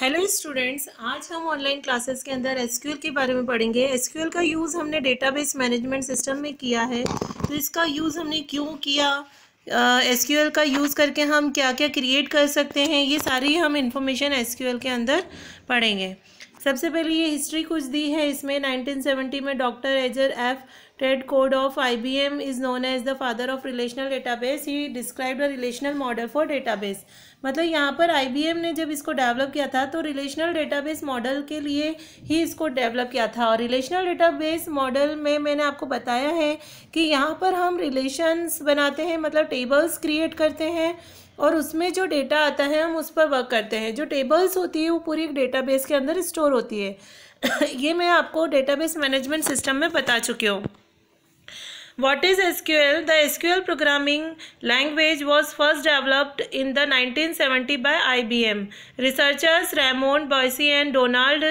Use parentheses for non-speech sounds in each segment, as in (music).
Hello students आज हम online classes के अंदर एसक्यूएल के बारे में पढ़ेंगे एसक्यूएल का यूज़ हमने डेटाबेस मैनेजमेंट सिस्टम में किया है तो इसका यूज़ हमने क्यों किया एसक्यूएल uh, का यूज़ करके हम क्या क्या क्रिएट कर सकते हैं ये सारी हम इन्फॉर्मेशन एसक्यूएल के अंदर पढ़ेंगे सबसे पहले ये हिस्ट्री कुछ दी है इसमें 1970 में डॉक्टर एजर F Ted Code of IBM is known as the father of relational database. He described a relational model for database. मतलब यहाँ पर IBM ने जब इसको डेवलप किया था तो रिलेशनल डेटाबेस मॉडल के लिए ही इसको डेवलप किया था और रिलेशनल डेटाबेस मॉडल में मैंने आपको बताया है कि यहाँ पर हम रिलेशन्स बनाते हैं मतलब टेबल्स क्रिएट करते हैं और उसमें जो डेटा आता है हम उस पर वर्क करते हैं जो टेबल्स होती है वो पूरी डेटाबेस के अंदर स्टोर होती है (coughs) ये मैं आपको डेटाबेस मैनेजमेंट सिस्टम में बता चुकी हूँ What is SQL? The SQL programming language was first developed in the 1970 by IBM. Researchers Ramon Boyce and Donald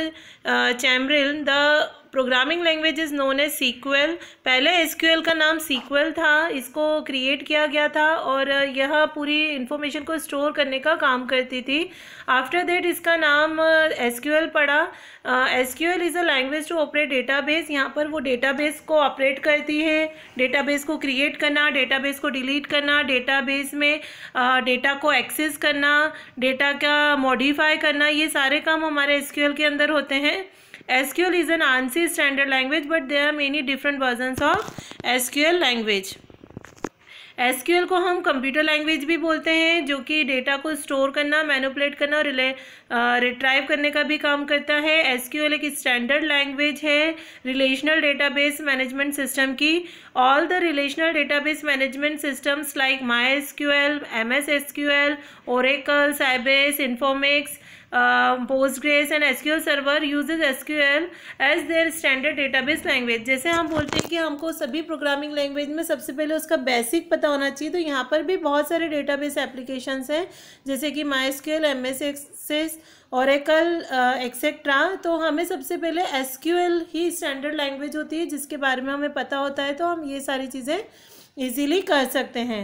uh, Chamberlain, the programming language is known as sequel पहले S का नाम sequel था इसको create किया गया था और यह पूरी इन्फॉर्मेशन को स्टोर करने का काम करती थी आफ्टर दैट इसका नाम एस पड़ा S is a language to operate database यहाँ पर वो डेटाबेस को ऑपरेट करती है डेटाबेस को क्रिएट करना डेटाबेस को डिलीट करना डेटाबेस में डेटा को एक्सेस करना डेटा का मॉडिफाई करना ये सारे काम हमारे एस के अंदर होते हैं S Q L is an ANSI standard language but there are many different version of S Q L language S Q L को हम कंप्यूटर लैंग्वेज भी बोलते हैं जो कि डेटा को स्टोर करना मैनुपलेट करना और रिट्राइव करने का भी काम करता है एसक्यूएल एक स्टैंडर्ड लैंग्वेज है रिलेशनल डेटाबेस मैनेजमेंट सिस्टम की all the relational database management systems like my S Q L M S S Q L Oracle Sybase Informix and S Q L server sql S Q L as their standard database language जैसे हम बोलते हैं कि हमको सभी programming language में सबसे पहले उसका बेसिक पता होना चाहिए तो यहाँ पर भी बहुत सारे डेटाबेस एप्लीकेशंस हैं जैसे कि my S Q L M S access Oracle etcetera uh, तो हमें सबसे पहले एस ही स्टैंडर्ड लैंग्वेज होती है जिसके बारे में हमें पता होता है तो हम ये सारी चीज़ें ईजीली कर सकते हैं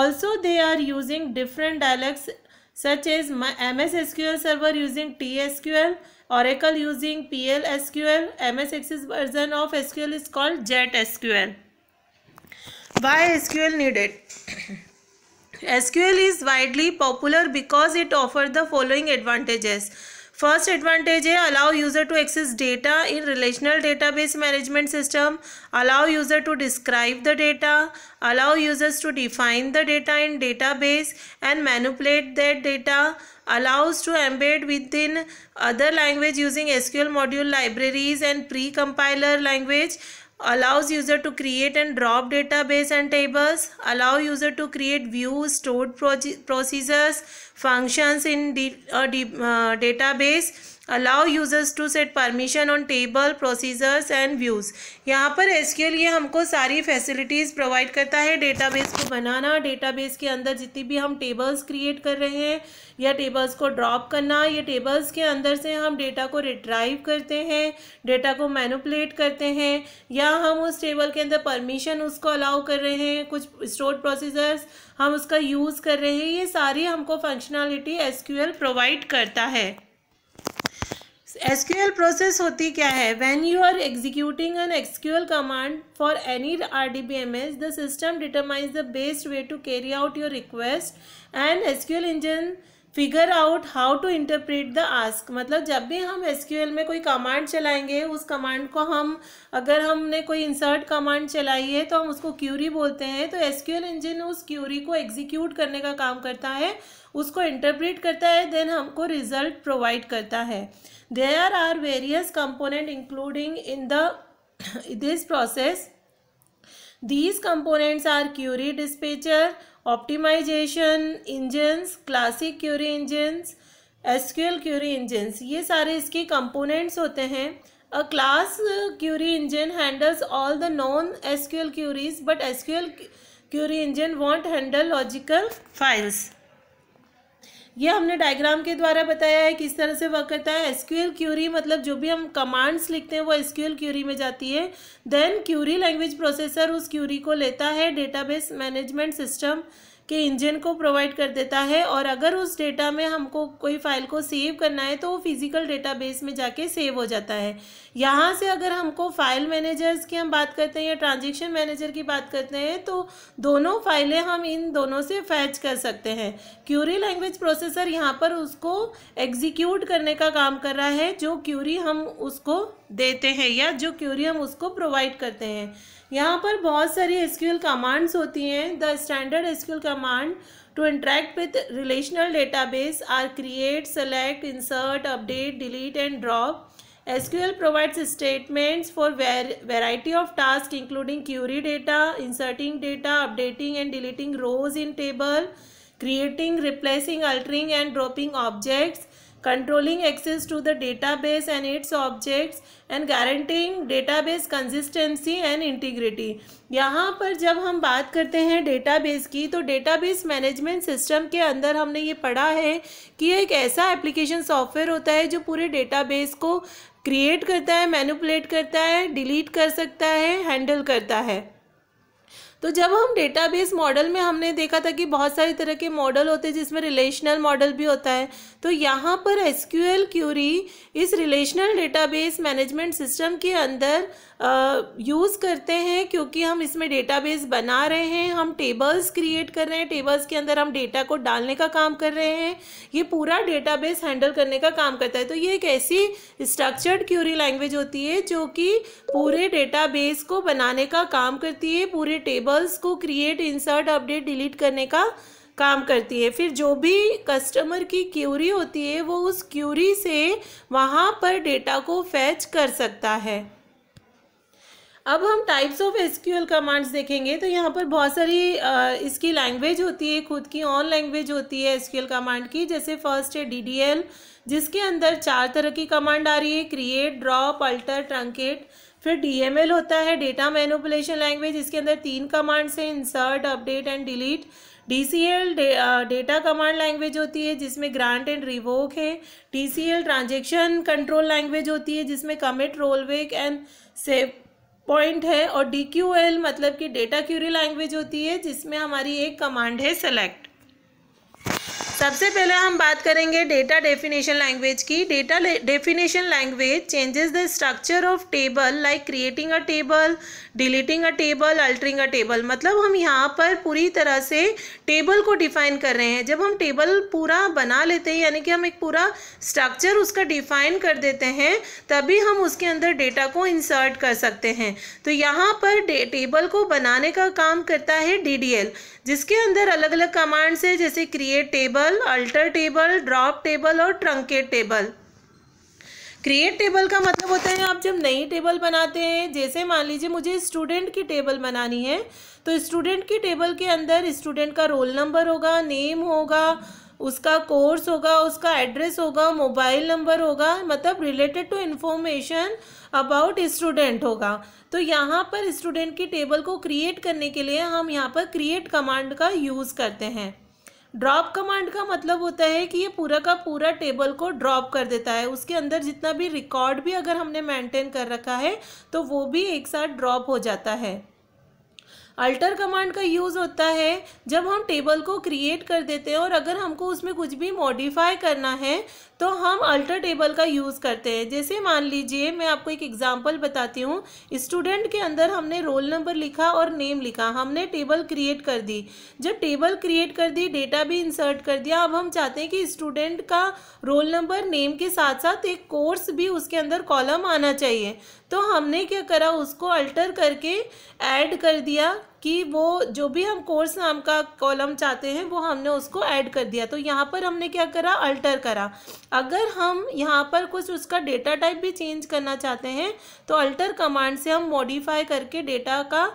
also they are using different dialects such as M S S Q L server using T S Q L Oracle using P L S Q L M S access version of S Q L is called jet S Q L why S Q L needed SQL is widely popular because it offers the following advantages. First advantage is allow user to access data in relational database management system, allow user to describe the data, allow users to define the data in database and manipulate that data, allows to embed within other language using SQL module libraries and pre-compiler language allows user to create and drop database and tables, allow user to create views, stored procedures, functions in the uh, uh, database, allow users to set permission on table procedures and views यहाँ पर S ये हमको सारी facilities provide करता है database को बनाना database के अंदर जितनी भी हम टेबल्स क्रिएट कर रहे हैं या टेबल्स को ड्रॉप करना या टेबल्स के अंदर से हम डेटा को रिट्राइव करते हैं डेटा को मैनुपलेट करते हैं या हम उस टेबल के अंदर परमिशन उसको अलाउ कर रहे हैं कुछ स्टोर प्रोसीजर्स हम उसका यूज़ कर रहे हैं ये सारी हमको फंक्शनैलिटी एस प्रोवाइड करता है एस प्रोसेस होती क्या है when you are executing an SQL command for any R D B M S the system determines the best way to carry out your request and SQL engine figure out how to interpret the ask मतलब जब भी हम S में कोई command चलाएंगे उस command को हम अगर हमने कोई इंसर्ट कमांड चलाई है तो हम उसको क्यूरी बोलते हैं तो एस इंजन उस क्यूरी को एग्जीक्यूट करने का काम करता है उसको इंटरप्रेट करता है देन हमको रिजल्ट प्रोवाइड करता है there are various component including in the this process these components are query dispatcher optimization engines classic query engines SQL query engines ये सारे इसके कंपोनेंट्स होते हैं a class query engine handles all the non SQL queries but SQL query engine won't handle logical files ये हमने diagram के द्वारा बताया है किस तरह से वर्क करता है एसक्यूएल क्यूरी मतलब जो भी हम कमांड्स लिखते हैं वो एसक्यूएल क्यूरी में जाती है देन क्यूरी लैंग्वेज प्रोसेसर उस क्यूरी को लेता है डेटाबेस मैनेजमेंट सिस्टम के इंजन को प्रोवाइड कर देता है और अगर उस डेटा में हमको कोई फाइल को सेव करना है तो वो फिजिकल डेटाबेस में जाके सेव हो जाता है यहाँ से अगर हमको फाइल मैनेजर्स की हम बात करते हैं या ट्रांजेक्शन मैनेजर की बात करते हैं तो दोनों फाइलें हम इन दोनों से फैच कर सकते हैं क्यूरी लैंग्वेज प्रोसेसर यहाँ पर उसको एग्जीक्यूट करने का काम कर रहा है जो क्यूरी हम उसको देते हैं या जो क्यूरी हम उसको प्रोवाइड करते हैं यहाँ पर बहुत सारी एसक्यूएल कमांड्स होती हैं the standard SQL command to interact with relational data base are create select insert update delete and drop SQL provides statements for variety of task including query data inserting data updating and deleting rows in table creating replacing altering and dropping objects controlling access to the database and its objects and guaranteeing database consistency and integrity यहाँ पर जब हम बात करते हैं database की तो database management system के अंदर हमने ये पढ़ा है कि एक ऐसा एप्लीकेशन सॉफ्टवेयर होता है जो पूरे डेटाबेस को क्रिएट करता है मैनुपलेट करता है डिलीट कर सकता है हैंडल करता है तो जब हम डेटाबेस मॉडल में हमने देखा था कि बहुत सारी तरह के मॉडल होते हैं जिसमें रिलेशनल मॉडल भी होता है तो यहाँ पर एस क्यूरी इस रिलेशनल डेटाबेस मैनेजमेंट सिस्टम के अंदर यूज़ करते हैं क्योंकि हम इसमें डेटाबेस बना रहे हैं हम टेबल्स क्रिएट कर रहे हैं टेबल्स के अंदर हम डेटा को डालने का काम कर रहे हैं ये पूरा डेटाबेस हैंडल करने का काम करता है तो ये एक ऐसी स्ट्रक्चर्ड क्यूरी लैंग्वेज होती है जो कि पूरे डेटाबेस को बनाने का काम करती है पूरे टेबल टेबल्स को क्रिएट इंसर्ट अपडेट डिलीट करने का काम करती है फिर जो भी कस्टमर की क्यूरी होती है वो उस क्यूरी से वहाँ पर डेटा को फैच कर सकता है अब हम टाइप्स ऑफ एसक्यूएल कमांड्स देखेंगे तो यहाँ पर बहुत सारी आ, इसकी लैंग्वेज होती है खुद की ऑन लैंग्वेज होती है एसक्यूएल कमांड की जैसे फर्स्ट है डीडीएल जिसके अंदर चार तरह की कमांड आ रही है क्रिएट ड्रॉप अल्टर ट्रंकेट फिर डीएमएल होता है डेटा मैनुपुलेशन लैंग्वेज इसके अंदर तीन कमांड्स हैं insert update and delete DCL data command language होती है जिसमें ग्रांट एंड रिवोक है एल ट्रांजेक्शन कंट्रोल लैंग्वेज होती है जिसमें commit rollback and save point है और डी मतलब कि डेटा क्यूरी लैंग्वेज होती है जिसमें हमारी एक कमांड है सेलेक्ट सबसे पहले हम बात करेंगे डेटा डेफिनेशन लैंग्वेज की data definition language changes the structure of table like creating a table deleting a table altering a table मतलब हम यहाँ पर पूरी तरह से टेबल को डिफाइन कर रहे हैं जब हम टेबल पूरा बना लेते हैं यानी कि हम एक पूरा स्ट्रक्चर उसका डिफाइन कर देते हैं तभी हम उसके अंदर डेटा को इंसर्ट कर सकते हैं तो यहाँ पर टेबल को बनाने का काम करता है डी जिसके अंदर अलग अलग कमांड्स है जैसे create table alter table drop table और ट्रंकेट टेबल क्रिएट टेबल का मतलब होता है आप जब नई टेबल बनाते हैं जैसे मान लीजिए मुझे स्टूडेंट की टेबल बनानी है तो स्टूडेंट की टेबल के अंदर स्टूडेंट का रोल नंबर होगा नेम होगा उसका कोर्स होगा उसका एड्रेस होगा मोबाइल नंबर होगा मतलब related to information about student होगा तो यहाँ पर स्टूडेंट की टेबल को क्रिएट करने के लिए हम यहाँ पर क्रिएट कमांड का यूज़ करते हैं ड्रॉप कमांड का मतलब होता है कि ये पूरा का पूरा टेबल को ड्रॉप कर देता है उसके अंदर जितना भी रिकॉर्ड भी अगर हमने मेंटेन कर रखा है तो वो भी एक साथ ड्रॉप हो जाता है अल्टर कमांड का यूज़ होता है जब हम टेबल को क्रिएट कर देते हैं और अगर हमको उसमें कुछ भी मॉडिफाई करना है तो हम अल्टर टेबल का यूज़ करते हैं जैसे मान लीजिए मैं आपको एक एग्जांपल बताती हूँ स्टूडेंट के अंदर हमने रोल नंबर लिखा और नेम लिखा हमने टेबल क्रिएट कर दी जब टेबल क्रिएट कर दी डेटा भी इंसर्ट कर दिया अब हम चाहते हैं कि स्टूडेंट का रोल नंबर नेम के साथ साथ एक कोर्स भी उसके अंदर कॉलम आना चाहिए तो हमने क्या करा उसको अल्टर करके ऐड कर दिया कि वो जो भी हम कोर्स नाम का कॉलम चाहते हैं वो हमने उसको ऐड कर दिया तो यहाँ पर हमने क्या करा अल्टर करा अगर हम यहाँ पर कुछ उसका डेटा टाइप भी चेंज करना चाहते हैं तो अल्टर कमांड से हम मॉडिफाई करके डेटा का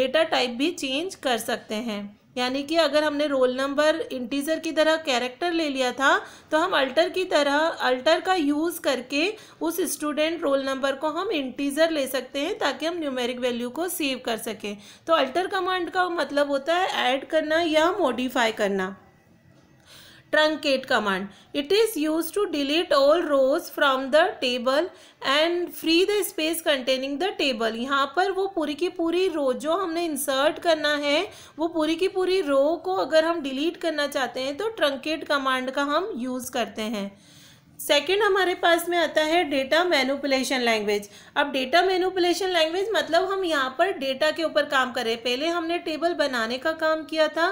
डेटा टाइप भी चेंज कर सकते हैं यानी कि अगर हमने रोल नंबर इंटीजर की तरह कैरेक्टर ले लिया था तो हम अल्टर की तरह अल्टर का यूज़ करके उस स्टूडेंट रोल नंबर को हम इंटीजर ले सकते हैं ताकि हम न्यूमेरिक वैल्यू को सेव कर सकें तो अल्टर कमांड का मतलब होता है ऐड करना या मॉडिफाई करना truncate command. It is used to delete all rows from the table and free the space containing the table. यहाँ पर वो पूरी की पूरी row जो हमने insert करना है वो पूरी की पूरी row को अगर हम delete करना चाहते हैं तो truncate command का हम use करते हैं सेकेंड हमारे पास में आता है डेटा मैनुपलेशन लैंग्वेज अब डेटा मैनुपलेशन लैंग्वेज मतलब हम यहाँ पर डेटा के ऊपर काम कर रहे हैं पहले हमने टेबल बनाने का काम किया था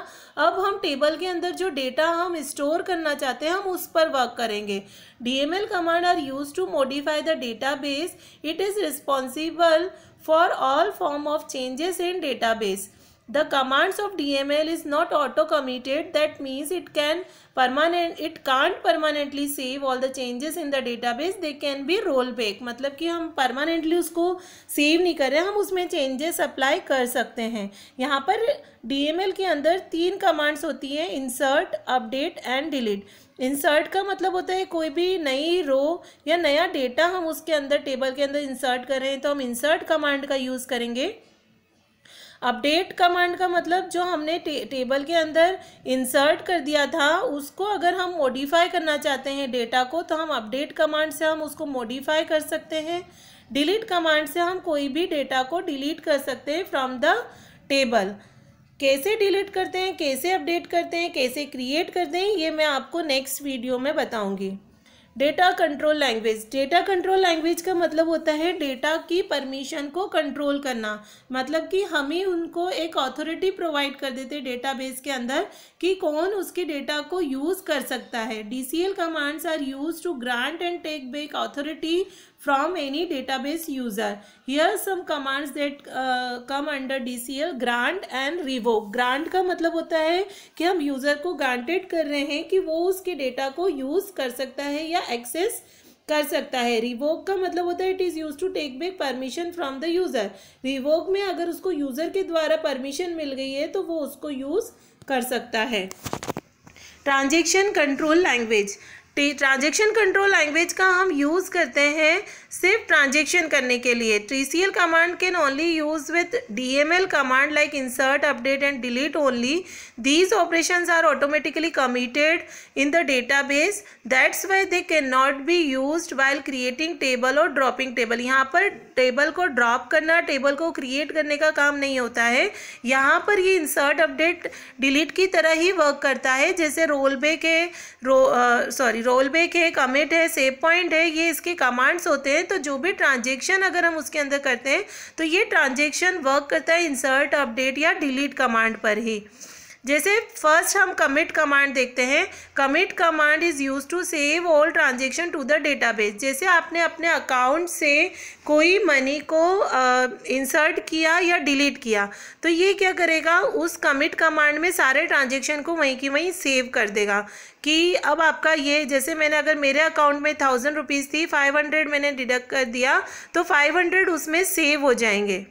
अब हम टेबल के अंदर जो डेटा हम स्टोर करना चाहते हैं हम उस पर वर्क करेंगे D M L command are use to modify the data base it is responsible for all form of changes in data base the commands of dml is not auto committed that means it can permanent it can't permanently save all the changes in the database they can be roll back matlab ki hum permanently usko save nahi kar rahe hum usme changes apply kar sakte hain yahan par dml ke andar teen commands hoti hain insert update and delete insert का मतलब होता है कोई भी नई रो या नया data हम उसके अंदर टेबल के अंदर इंसर्ट कर रहे हैं तो हम इंसर्ट कमांड का यूज़ करेंगे अपडेट कमांड का मतलब जो हमने टे, टेबल के अंदर इंसर्ट कर दिया था उसको अगर हम मॉडिफाई करना चाहते हैं डेटा को तो हम अपडेट कमांड से हम उसको मॉडिफाई कर सकते हैं डिलीट कमांड से हम कोई भी डेटा को डिलीट कर सकते हैं फ्रॉम द टेबल कैसे डिलीट करते हैं कैसे अपडेट करते हैं कैसे क्रिएट करते हैं ये मैं आपको नेक्स्ट वीडियो में बताऊँगी data control language data control language का मतलब होता है डेटा की परमिशन को कंट्रोल करना मतलब कि हम ही उनको एक अथॉरिटी प्रोवाइड कर देते डेटाबेस के अंदर कि कौन उसके डेटा को यूज़ कर सकता है D C L commands are use to grant and take back authority from any database user. Here are some commands that uh, come under DCL grant and revoke. Grant ka matlab hota hai ki hum user ko granted kar rahe hain ki wo uske data ko use kar sakta hai ya access कर सकता है revoke का मतलब होता है it is use to take back permission from the user revoke में अगर उसको यूज़र के द्वारा परमिशन मिल गई है तो वो उसको यूज़ कर सकता है transaction control language transaction control language का हम यूज़ करते हैं सिर्फ ट्रांजेक्शन करने के लिए L command can only use with L command like insert update and delete only these operation are automatically committed in the data base that's why they can not be use while creating table और dropping table यहाँ पर table को drop करना table को create करने का काम नहीं होता है यहाँ पर ये इंसर्ट अपडेट डिलीट की तरह ही वर्क करता है जैसे रोल बेक है रो सॉरी रोल बेक है कमिट है सेव पॉइंट है ये इसके कमांड्स होते हैं तो जो भी ट्रांजेक्शन अगर हम उसके अंदर करते हैं तो ये ट्रांजेक्शन वर्क करता है इंसर्ट अपडेट या डिलीट कमांड पर ही जैसे फर्स्ट हम कमिट कमांड देखते हैं commit command is use to save all transaction to the database जैसे आपने अपने अकाउंट से कोई मनी को इंसर्ट uh, किया या डिलीट किया तो ये क्या करेगा उस कमिट कमांड में सारे ट्रांजेक्शन को वहीं की वहीं सेव कर देगा कि अब आपका ये जैसे मैंने अगर मेरे अकाउंट में थाउजेंड रुपीज़ थी फाइव हंड्रेड मैंने डिडक्ट कर दिया तो फाइव हंड्रेड उसमें सेव हो जाएंगे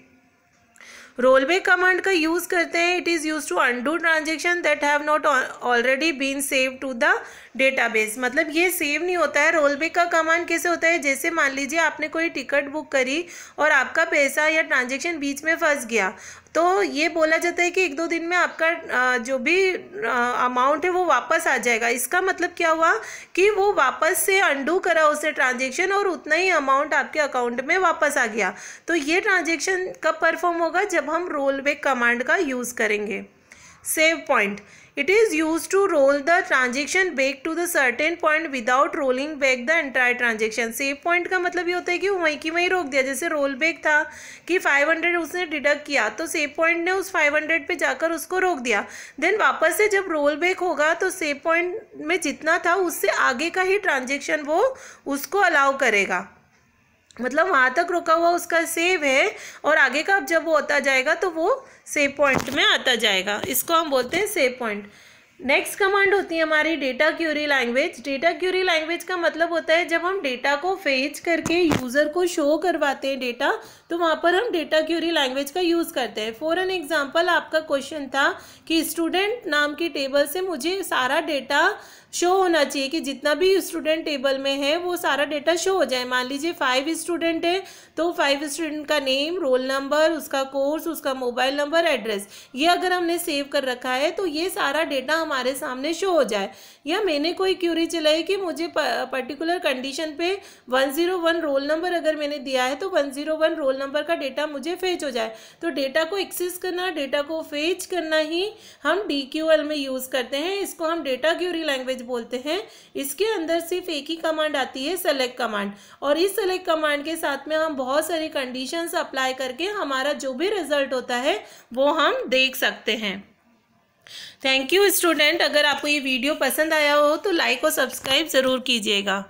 रोलवे कमांड का यूज़ करते हैं it is use to undo transaction that have not already been save to the base मतलब ये सेव नहीं होता है रोलवे का कमांड कैसे होता है जैसे मान लीजिए आपने कोई टिकट बुक करी और आपका पैसा या ट्रांजेक्शन बीच में फंस गया तो ये बोला जाता है कि एक दो दिन में आपका जो भी अमाउंट है वो वापस आ जाएगा इसका मतलब क्या हुआ कि वो वापस से अंडू करा उसे ट्रांजेक्शन और उतना ही अमाउंट आपके अकाउंट में वापस आ गया तो ये ट्रांजेक्शन कब परफॉर्म होगा जब हम रोल बैक कमांड का यूज़ करेंगे save point it is use to roll the transaction back to the certain point without rolling back the entire transaction save point का मतलब ये होता है कि वहीं की वहीं रोक दिया जैसे रोल बैक था कि 500 उसने डिडक्ट किया तो सेव पॉइंट ने उस 500 पे जाकर उसको रोक दिया देन वापस से जब रोल बैक होगा तो सेव पॉइंट में जितना था उससे आगे का ही ट्रांजेक्शन वो उसको अलाउ करेगा मतलब वहाँ तक रुका हुआ उसका सेव है और आगे का अब जब वो होता जाएगा तो वो सेव पॉइंट में आता जाएगा इसको हम बोलते हैं सेव पॉइंट नेक्स्ट कमांड होती है हमारी data query language data query language का मतलब होता है जब हम डेटा को फेज करके यूज़र को शो करवाते हैं डेटा तो वहाँ पर हम डेटा क्यूरी लैंग्वेज का यूज़ करते हैं फॉर एन एग्जांपल आपका क्वेश्चन था कि स्टूडेंट नाम की टेबल से मुझे सारा डेटा शो होना चाहिए कि जितना भी स्टूडेंट टेबल में है वो सारा डेटा शो हो जाए मान लीजिए फाइव स्टूडेंट है तो फाइव स्टूडेंट का नेम रोल नंबर उसका कोर्स उसका मोबाइल नंबर एड्रेस ये अगर हमने सेव कर रखा है तो ये सारा डेटा हमारे सामने शो हो जाए या मैंने कोई क्यूरी चलाई कि मुझे पर्टिकुलर कंडीशन पे 101 रोल नंबर अगर मैंने दिया है तो 101 रोल नंबर का डेटा मुझे फेच हो जाए तो डेटा को एक्सेस करना डेटा को फेच करना ही हम डी में यूज़ करते हैं इसको हम डेटा क्यूरी लैंग्वेज बोलते हैं इसके अंदर सिर्फ एक ही कमांड आती है सेलेक्ट कमांड और इस सेलेक्ट कमांड के साथ में हम बहुत सारी कंडीशंस अप्लाई करके हमारा जो भी रिजल्ट होता है वो हम देख सकते हैं थैंक यू स्टूडेंट अगर आपको ये वीडियो पसंद आया हो तो लाइक और सब्सक्राइब ज़रूर कीजिएगा